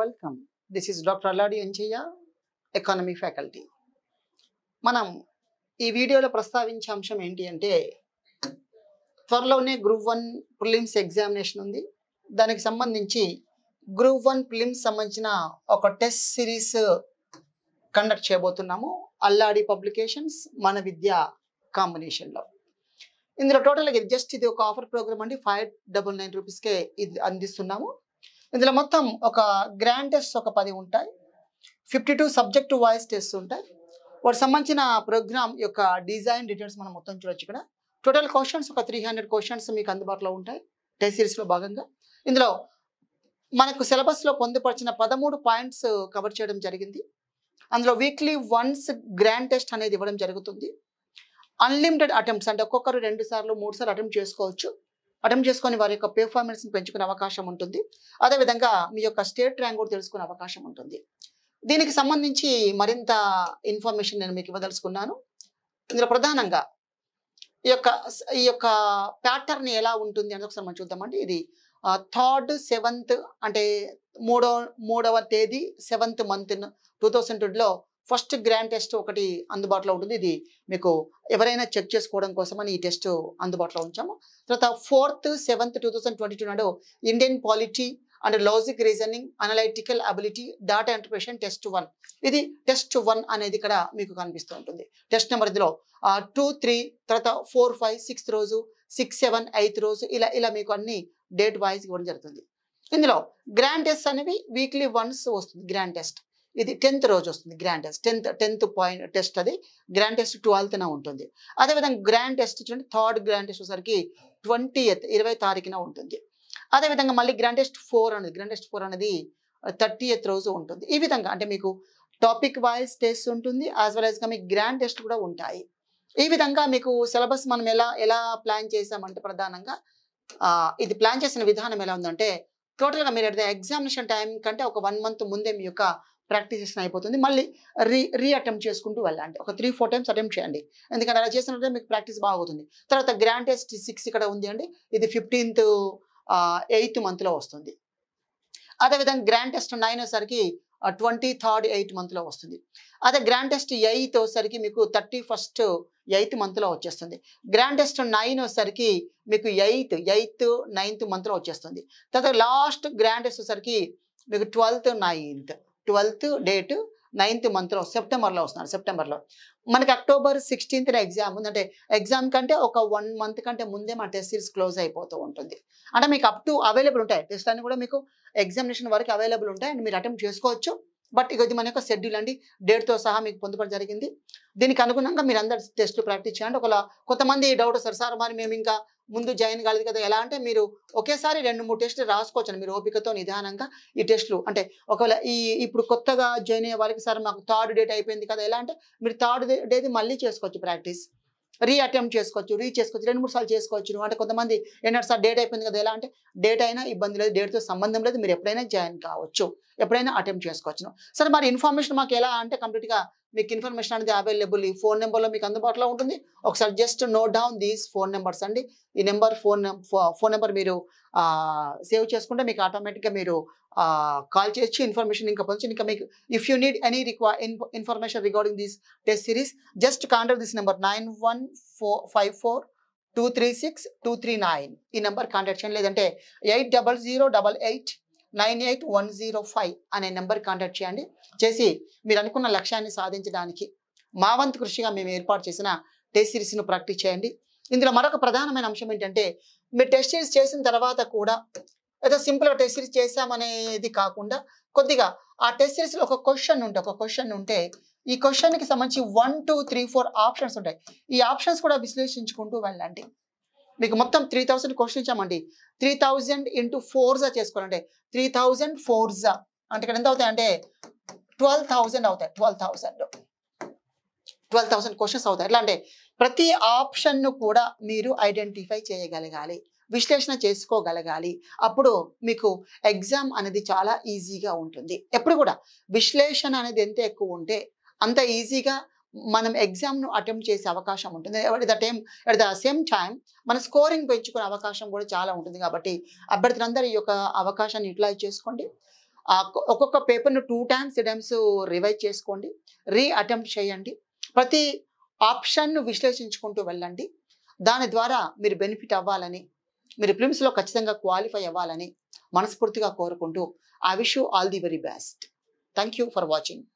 welcome this is doctor Alladi Anchaiah economy faculty మనం ఈ వీడియోలో ప్రస్తావించే అంశం ఏంటి అంటే త్వరలోనే గ్రూప్ వన్ ప్రిలిమ్స్ ఎగ్జామినేషన్ ఉంది దానికి సంబంధించి గ్రూప్ వన్ ప్రిలిమ్స్ సంబంధించిన ఒక టెస్ట్ సిరీస్ కండక్ట్ చేయబోతున్నాము అల్లాడి పబ్లికేషన్స్ మన విద్య కాంబినేషన్లో ఇందులో టోటల్గా ఇది జస్ట్ ఇది ఒక ఆఫర్ ప్రోగ్రామ్ అండి ఫైవ్ డబల్ నైన్ రూపీస్కే ఇది అందిస్తున్నాము ఇందులో మొత్తం ఒక గ్రాండ్ టెస్ట్ ఒక పది ఉంటాయి fifty two subject wise test ఉంటాయి వాటి సంబంధించిన ప్రోగ్రామ్ యొక్క డిజైన్ డీటెయిల్స్ మనం మొత్తం చూడొచ్చు ఇక్కడ టోటల్ క్వశ్చన్స్ ఒక త్రీ హండ్రెడ్ క్వశ్చన్స్ మీకు అందుబాటులో ఉంటాయి టెస్ట్ సిరీస్లో భాగంగా ఇందులో మనకు సిలబస్లో పొందుపరిచిన పదమూడు పాయింట్స్ కవర్ చేయడం జరిగింది అందులో వీక్లీ వన్స్ గ్రాండ్ టెస్ట్ అనేది ఇవ్వడం జరుగుతుంది అన్లిమిటెడ్ అటెంప్ట్స్ అంటే ఒక్కొక్కరు రెండు సార్లు మూడు సార్లు అటెంప్ట్ చేసుకోవచ్చు అటెంప్ట్ చేసుకొని వారి యొక్క పెర్ఫార్మెన్స్ని పెంచుకునే అవకాశం ఉంటుంది అదేవిధంగా మీ యొక్క స్టేట్ ర్యాంక్ కూడా తెలుసుకునే అవకాశం ఉంటుంది దీనికి సంబంధించి మరింత ఇన్ఫర్మేషన్ నేను మీకు ఇవ్వదలుచుకున్నాను ఇందులో ప్రధానంగా ఈ యొక్క ఈ యొక్క ప్యాటర్న్ ఎలా ఉంటుంది అని ఒకసారి మనం చూద్దామండి ఇది థర్డ్ సెవెంత్ అంటే మూడో మూడవ తేదీ సెవెంత్ మంత్ టూ థౌసండ్ టూలో ఫస్ట్ గ్రాండ్ టెస్ట్ ఒకటి అందుబాటులో ఉంటుంది ఇది మీకు ఎవరైనా చెక్ చేసుకోవడం కోసమని ఈ టెస్ట్ అందుబాటులో ఉంచాము తర్వాత fourth seventh two thousand twenty two నాడు Indian polity and logic reasoning analytical ability data interpretation test one ఇది టెస్ట్ వన్ అనేది ఇక్కడ మీకు కనిపిస్తూ ఉంటుంది టెస్ట్ నెంబర్ ఇదిలో టూ త్రీ తర్వాత ఫోర్ ఫైవ్ సిక్స్త్ రోజు సిక్స్ సెవెన్ ఎయిత్ రోజు ఇలా ఇలా మీకు అన్ని డేట్ వైజ్ ఇవ్వడం జరుగుతుంది ఇందులో గ్రాండ్ టెస్ట్ అనేవి వీక్లీ వన్స్ వస్తుంది గ్రాండ్ టెస్ట్ ఇది టెన్త్ రోజు వస్తుంది grand test tenth tenth point test అది గ్రాండ్ టెస్ట్ ట్వెల్త్న ఉంటుంది అదేవిధంగా గ్రాండ్ టెస్ట్ చూడండి థర్డ్ గ్రాండ్ టెస్ట్ వచ్చేసరికి ట్వంటీ ఇరవై తారీఖున ఉంటుంది అదేవిధంగా మళ్ళీ గ్రాండ్ టెస్ట్ ఫోర్ అనేది గ్రాండ్ టెస్ట్ ఫోర్ అనేది థర్టీ రోజు ఉంటుంది ఈ విధంగా అంటే మీకు టాపిక్ వైజ్ టెస్ట్ ఉంటుంది యాజ్ వెల్ యాజ్గా మీకు గ్రాండ్ టెస్ట్ కూడా ఉంటాయి ఈ విధంగా మీకు సిలబస్ మనం ఎలా ఎలా ప్లాన్ చేసామంటే ప్రధానంగా ఇది ప్లాన్ చేసిన విధానం ఎలా ఉందంటే టోటల్గా మీరు ఎగ్జామినేషన్ టైం కంటే ఒక వన్ మంత్ ముందే మీ యొక్క ప్రాక్టీసేషన్ అయిపోతుంది మళ్ళీ రీ రీ అటెంప్ట్ చేసుకుంటూ వెళ్ళండి ఒక త్రీ ఫోర్ టైమ్స్ అటెంప్ట్ చేయండి ఎందుకంటే అలా చేసినట్టే మీకు ప్రాక్టీస్ బాగుంది తర్వాత గ్రాండెస్ట్ సిక్స్ ఇక్కడ ఉంది అండి ఇది ఫిఫ్టీన్త్ ఎయిత్ మంత్లో వస్తుంది అదేవిధంగా గ్రాండ్ టెస్ట్ నైన్ వేసరికి ట్వంటీ థర్డ్ ఎయిత్ మంత్లో వస్తుంది అదే గ్రాండెస్ట్ ఎయిత్ వచ్చేసరికి మీకు థర్టీ ఫస్ట్ ఎయిత్ మంత్లో వచ్చేస్తుంది గ్రాండెస్ట్ నైన్ వచ్చేసరికి మీకు ఎయిత్ ఎయిత్ నైన్త్ మంత్లో వచ్చేస్తుంది తర్వాత లాస్ట్ గ్రాండెస్ట్ వచ్చేసరికి మీకు twelfth ninth twelfth date ninth మంత్లో సెప్టెంబర్లో వస్తున్నారు సెప్టెంబర్లో మనకి అక్టోబర్ సిక్స్టీన్త్న ఎగ్జామ్ ఉందంటే ఎగ్జామ్ కంటే ఒక వన్ మంత్ కంటే ముందే మన టెస్ట్ సిరీస్ క్లోజ్ అయిపోతూ ఉంటుంది అంటే మీకు అప్ టు అవైలబుల్ ఉంటాయి టెస్ట్ అన్ని కూడా మీకు ఎగ్జామినేషన్ వరకు అవైలబుల్ ఉంటాయి అండ్ మీరు అటెంప్ట్ చేసుకోవచ్చు బట్ ఇక ఇది మన యొక్క షెడ్యూల్ అండి డేట్తో సహా మీకు పొందుకోవడం జరిగింది దీనికి అనుగుణంగా మీరు అందరు టెస్టులు ప్రాక్టీస్ చేయండి ఒకవేళ కొంతమంది డౌట్ సార్ సార్ మరి మేము ఇంకా ముందు జాయిన్ కాలేదు కదా ఎలా అంటే మీరు ఒకేసారి రెండు మూడు టెస్టులు రాసుకోవచ్చు మీరు ఓపికతో నిదానంగా ఈ టెస్ట్లు అంటే ఒకవేళ ఈ ఇప్పుడు కొత్తగా జాయిన్ అయ్యే వాళ్ళకి సార్ మాకు థర్డ్ డేట్ అయిపోయింది కదా ఎలా అంటే మీరు థర్డ్ డేది మళ్ళీ చేసుకోవచ్చు ప్రాక్టీస్ రీ అటెంప్ట్ చేసుకోవచ్చు రీ చేసుకోవచ్చు రెండు మూడు సార్లు చేసుకోవచ్చు అంటే కొంతమంది ఏంటంటే సార్ డేట్ అయిపోయింది కదా ఎలా అంటే డేట్ అయినా ఇబ్బంది లేదు డేట్తో సంబంధం లేదు మీరు ఎప్పుడైనా జాయిన్ కావచ్చు ఎప్పుడైనా అటెంప్ట్ చేసుకోవచ్చు సరే మరి ఇన్ఫర్మేషన్ మాకు ఎలా అంటే కంప్లీట్గా మీకు ఇన్ఫర్మేషన్ అనేది అవైలబుల్ ఈ ఫోన్ నెంబర్లో మీకు అందుబాటులో ఉంటుంది ఒకసారి just note down these phone numbers అండి ఈ నెంబర్ ఫోన్ ఫోన్ నెంబర్ మీరు సేవ్ చేసుకుంటే మీకు ఆటోమేటిక్గా మీరు కాల్ చేసి ఇన్ఫర్మేషన్ ఇంకా పొందొచ్చు ఇంకా మీకు if you need any require information regarding this test series just contact this number nine one four five four two three six two three nine ఈ నెంబర్ కాంటాక్ట్ చేయండి లేదంటే eight double zero double eight nine eight one zero five అనే number contact చేయండి చేసి మీరు అనుకున్న లక్ష్యాన్ని సాధించడానికి మా వంతు కృషిగా మేము ఏర్పాటు చేసిన టెస్ట్ సిరీస్ను ప్రాక్టీస్ చేయండి ఇందులో మరొక ప్రధానమైన అంశం ఏంటంటే మీరు టెస్ట్ సిరీస్ చేసిన తర్వాత కూడా ఏదో సింపుల్గా టెస్ట్ సిరీస్ చేశామనేది కాకుండా కొద్దిగా ఆ టెస్ట్ సిరీస్లో ఒక క్వశ్చన్ ఉంటే ఒక క్వశ్చన్ ఉంటే ఈ క్వశ్చన్కి సంబంధించి one two three four options ఉంటాయి ఈ ఆప్షన్స్ కూడా విశ్లేషించుకుంటూ వెళ్ళండి మీకు మొత్తం త్రీ థౌసండ్ క్వశ్చన్ ఇచ్చామండి త్రీ థౌసండ్ ఇంటూ ఫోర్జా చేసుకోవాలంటే త్రీ థౌసండ్ ఫోర్జా అంటే ఇక్కడ ఎంత అవుతాయి అంటే ట్వెల్వ్ థౌసండ్ అవుతాయి twelve thousand twelve thousand questions అవుతాయి ఎట్లా అంటే ప్రతి ఆప్షన్ను కూడా మీరు ఐడెంటిఫై చేయగలగాలి విశ్లేషణ చేసుకోగలగాలి అప్పుడు మీకు ఎగ్జామ్ అనేది చాలా ఈజీగా ఉంటుంది ఎప్పుడు కూడా విశ్లేషణ అనేది ఎంత ఎక్కువ ఉంటే అంత ఈజీగా మనం ఎగ్జామ్ను అటెంప్ట్ చేసే అవకాశం ఉంటుంది the time at the same time మన స్కోరింగ్ పెంచుకునే అవకాశం కూడా చాలా ఉంటుంది కాబట్టి అభ్యర్థులందరూ ఈ యొక్క అవకాశాన్ని యూటిలైజ్ చేసుకోండి ఒక్కొక్క పేపర్ను two times three times revise చేసుకోండి రీ అటెంప్ట్ చేయండి ప్రతి ఆప్షన్ను విశ్లేషించుకుంటూ వెళ్ళండి దాని ద్వారా మీరు బెనిఫిట్ అవ్వాలని మీరు ఫిలిమ్స్లో ఖచ్చితంగా క్వాలిఫై అవ్వాలని మనస్ఫూర్తిగా కోరుకుంటూ I wish you all the very best thank for watching